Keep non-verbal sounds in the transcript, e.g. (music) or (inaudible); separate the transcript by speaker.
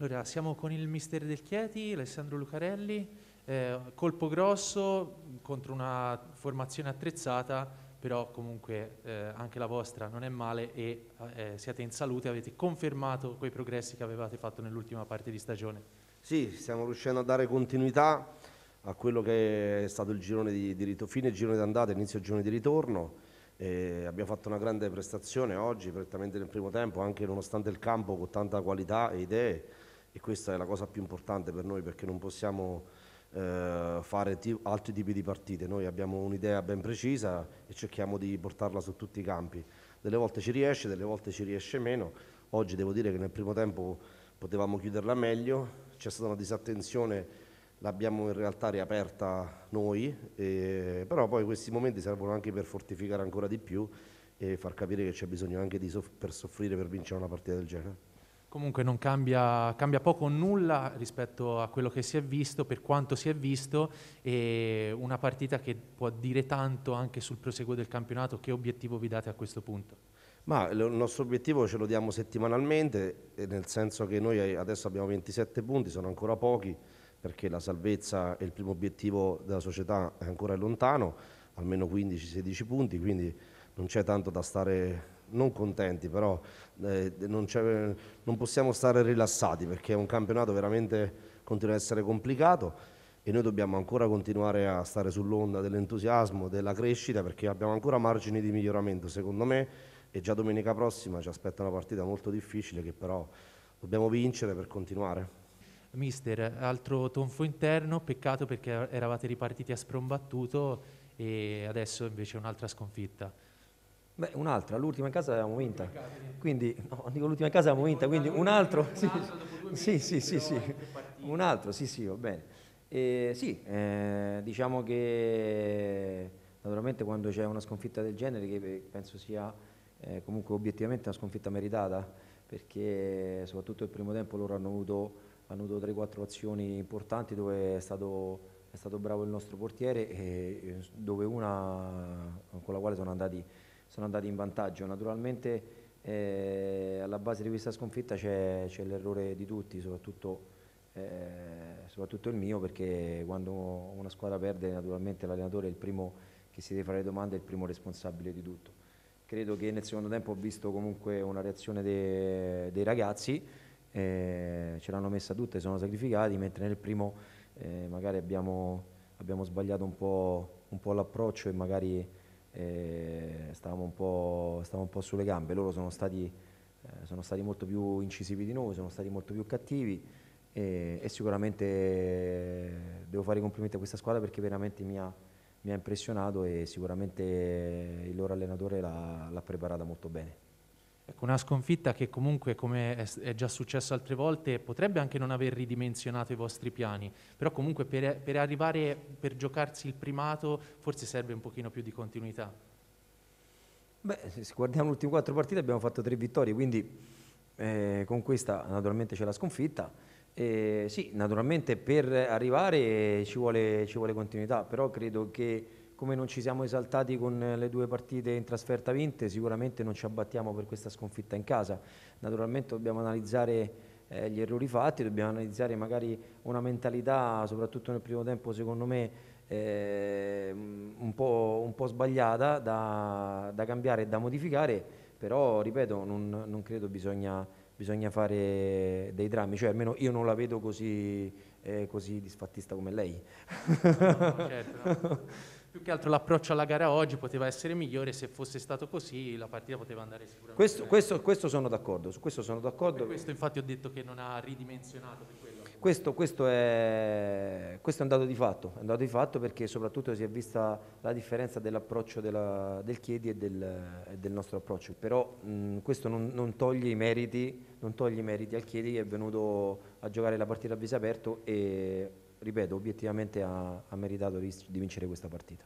Speaker 1: Allora, siamo con il mister del Chieti, Alessandro Lucarelli, eh, colpo grosso contro una formazione attrezzata, però comunque eh, anche la vostra non è male e eh, siete in salute, avete confermato quei progressi che avevate fatto nell'ultima parte di stagione.
Speaker 2: Sì, stiamo riuscendo a dare continuità a quello che è stato il girone di, di rito, fine girone d'andata, inizio girone di ritorno. E abbiamo fatto una grande prestazione oggi, prettamente nel primo tempo, anche nonostante il campo con tanta qualità e idee e questa è la cosa più importante per noi perché non possiamo eh, fare altri tipi di partite, noi abbiamo un'idea ben precisa e cerchiamo di portarla su tutti i campi, delle volte ci riesce, delle volte ci riesce meno, oggi devo dire che nel primo tempo potevamo chiuderla meglio, c'è stata una disattenzione l'abbiamo in realtà riaperta noi, eh, però poi questi momenti servono anche per fortificare ancora di più e far capire che c'è bisogno anche soff per soffrire per vincere una partita del genere.
Speaker 1: Comunque non cambia, cambia poco o nulla rispetto a quello che si è visto, per quanto si è visto, e una partita che può dire tanto anche sul proseguo del campionato, che obiettivo vi date a questo punto?
Speaker 2: Ma il nostro obiettivo ce lo diamo settimanalmente, nel senso che noi adesso abbiamo 27 punti, sono ancora pochi, perché la salvezza è il primo obiettivo della società, è ancora lontano, almeno 15-16 punti, quindi non c'è tanto da stare non contenti, però eh, non, non, possiamo stare rilassati perché è un campionato veramente continua ad essere complicato e noi dobbiamo ancora continuare a stare sull'onda dell'entusiasmo, della crescita perché abbiamo ancora margini di miglioramento secondo me e già domenica prossima ci aspetta una partita molto difficile che però dobbiamo vincere per continuare.
Speaker 1: Mister, altro tonfo interno, peccato perché eravate ripartiti a sprombattuto e adesso invece un'altra sconfitta. Beh, un'altra, l'ultima in casa l'abbiamo
Speaker 3: vinta. Quindi, no, dico l'ultima in casa l'abbiamo vinta, quindi un altro. Sì,
Speaker 1: sì, sì, sì, sì.
Speaker 3: Un altro, sì, sì, va bene. Eh, sì, eh, diciamo che naturalmente quando c'è una sconfitta del genere, che penso sia eh, comunque obiettivamente una sconfitta meritata, perché soprattutto il primo tempo loro hanno avuto, hanno avuto 3-4 azioni importanti dove è stato è stato bravo il nostro portiere, e eh, dove una con la quale sono andati sono andati in vantaggio. Naturalmente eh, alla base di questa sconfitta c'è, l'errore di tutti, soprattutto, eh, soprattutto, il mio, perché quando una squadra perde naturalmente l'allenatore è il primo che si deve fare le domande, è il primo responsabile di tutto. Credo che nel secondo tempo ho visto comunque una reazione de dei ragazzi, eh, ce l'hanno messa tutta e sono sacrificati, mentre nel primo eh, magari abbiamo, abbiamo, sbagliato un po', po l'approccio e magari stavamo un, stavamo, un po', sulle gambe, loro sono stati, eh, sono stati, molto più incisivi di noi, sono stati molto più cattivi e, e sicuramente eh, devo fare i complimenti a questa squadra perché veramente mi ha, mi ha impressionato e sicuramente il loro allenatore l'ha preparata
Speaker 1: molto bene. Ecco, una sconfitta che comunque, come è, già successo altre volte, potrebbe anche non aver ridimensionato i vostri piani, però comunque per, per arrivare, per giocarsi il primato, forse serve un pochino più di continuità.
Speaker 3: Beh, se guardiamo le ultime quattro partite abbiamo fatto tre vittorie, quindi eh, con questa naturalmente c'è la sconfitta. Eh, sì, naturalmente per arrivare ci vuole, ci vuole continuità, però credo che come non ci siamo esaltati con eh, le due partite in trasferta vinte, sicuramente non ci abbattiamo per questa sconfitta in casa. Naturalmente dobbiamo analizzare eh, gli errori fatti, dobbiamo analizzare magari una mentalità, soprattutto nel primo tempo secondo me, eh, mm, un, po', un, po', sbagliata da, da, cambiare e da modificare, però ripeto, non, non credo bisogna, bisogna, fare dei drammi, cioè almeno io non la vedo così, eh, così disfattista come lei. No, no, certo, no.
Speaker 1: (laughs) più che altro l'approccio alla gara oggi poteva essere migliore, se fosse stato così la partita poteva andare sicuramente questo, questo,
Speaker 3: questo sono d'accordo, su questo sono d'accordo. Per
Speaker 1: questo infatti ho detto che non ha ridimensionato
Speaker 3: questo, questo, è, questo, è, un dato di fatto, è un dato di fatto perché soprattutto si è vista la differenza dell'approccio del Chiedi e del, e del, nostro approccio, però mh, mm, questo non, non, toglie meriti, non, toglie i meriti, al Chiedi che è venuto a giocare la partita a viso aperto e ripeto, obiettivamente ha, ha meritato di, di vincere questa partita.